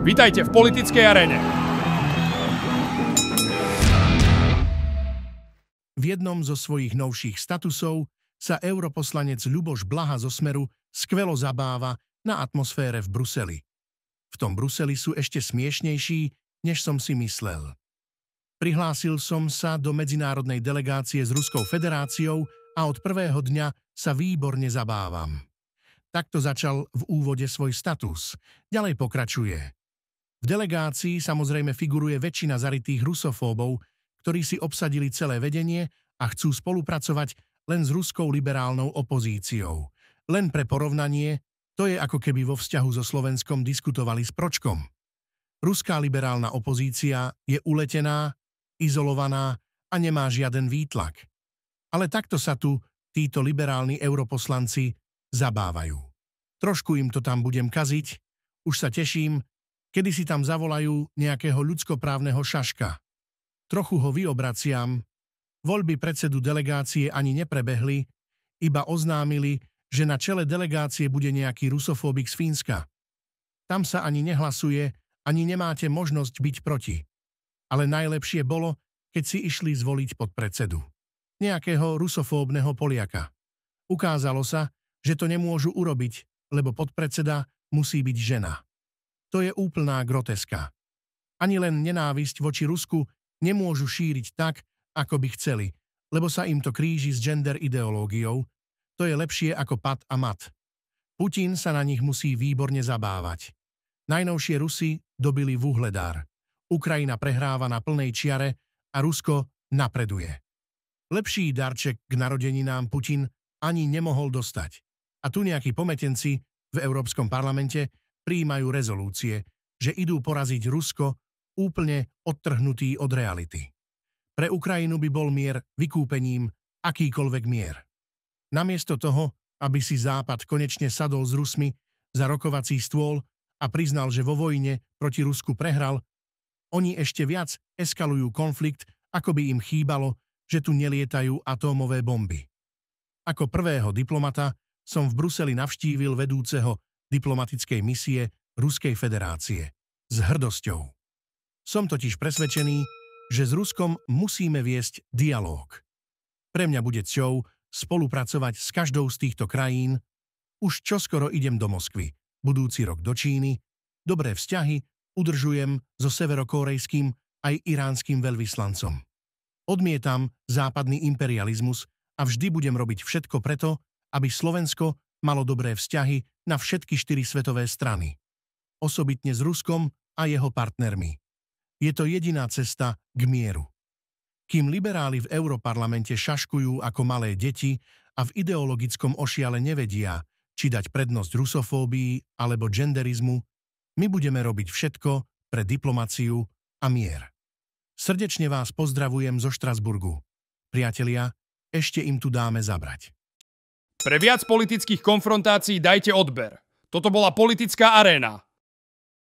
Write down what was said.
Vítajte v politickej arene. V jednom zo svojich novších statusov sa europoslanec Ľuboš Blaha zo Smeru skvelo zabáva na atmosfére v Bruseli. V tom Bruseli sú ešte smiešnejší, než som si myslel. Prihlásil som sa do medzinárodnej delegácie s Ruskou federáciou a od prvého dňa sa výborne zabávam. Takto začal v úvode svoj status. Ďalej pokračuje. V delegácii samozrejme figuruje väčšina zaritých rusofóbov, ktorí si obsadili celé vedenie a chcú spolupracovať len s ruskou liberálnou opozíciou. Len pre porovnanie, to je ako keby vo vzťahu so Slovenskom diskutovali s Pročkom. Ruská liberálna opozícia je uletená, izolovaná a nemá žiaden výtlak. Ale takto sa tu títo liberálni europoslanci zabávajú. Trošku im to tam budem kaziť, už sa teším, Kedy si tam zavolajú nejakého ľudskoprávneho šaška. Trochu ho vyobraciam. Voľby predsedu delegácie ani neprebehli, iba oznámili, že na čele delegácie bude nejaký rusofóbik z Fínska. Tam sa ani nehlasuje, ani nemáte možnosť byť proti. Ale najlepšie bolo, keď si išli zvoliť pod predsedu. Nejakého rusofóbneho Poliaka. Ukázalo sa, že to nemôžu urobiť, lebo podpredseda musí byť žena. To je úplná groteska. Ani len nenávisť voči Rusku nemôžu šíriť tak, ako by chceli, lebo sa im to kríži s gender ideológiou. To je lepšie ako pat a mat. Putin sa na nich musí výborne zabávať. Najnovšie Rusy dobili Vuhledár. Ukrajina prehráva na plnej čiare a Rusko napreduje. Lepší darček k narodení nám Putin ani nemohol dostať. A tu nejakí pometenci v Európskom parlamente príjmajú rezolúcie, že idú poraziť Rusko úplne odtrhnutý od reality. Pre Ukrajinu by bol mier vykúpením akýkoľvek mier. Namiesto toho, aby si Západ konečne sadol s Rusmi za rokovací stôl a priznal, že vo vojne proti Rusku prehral, oni ešte viac eskalujú konflikt, ako by im chýbalo, že tu nelietajú atómové bomby. Ako prvého diplomata som v Bruseli navštívil vedúceho diplomatickej misie Ruskej federácie. S hrdosťou. Som totiž presvedčený, že s Ruskom musíme viesť dialóg. Pre mňa bude cťou spolupracovať s každou z týchto krajín. Už čoskoro idem do Moskvy, budúci rok do Číny. Dobré vzťahy udržujem so severokorejským aj iránským veľvyslancom. Odmietam západný imperializmus a vždy budem robiť všetko preto, aby Slovensko Malo dobré vzťahy na všetky štyri svetové strany. Osobitne s Ruskom a jeho partnermi. Je to jediná cesta k mieru. Kým liberáli v Europarlamente šaškujú ako malé deti a v ideologickom ošiale nevedia, či dať prednosť rusofóbii alebo genderizmu, my budeme robiť všetko pre diplomáciu a mier. Srdečne vás pozdravujem zo Štrasburgu. Priatelia, ešte im tu dáme zabrať. Pre viac politických konfrontácií dajte odber. Toto bola politická aréna.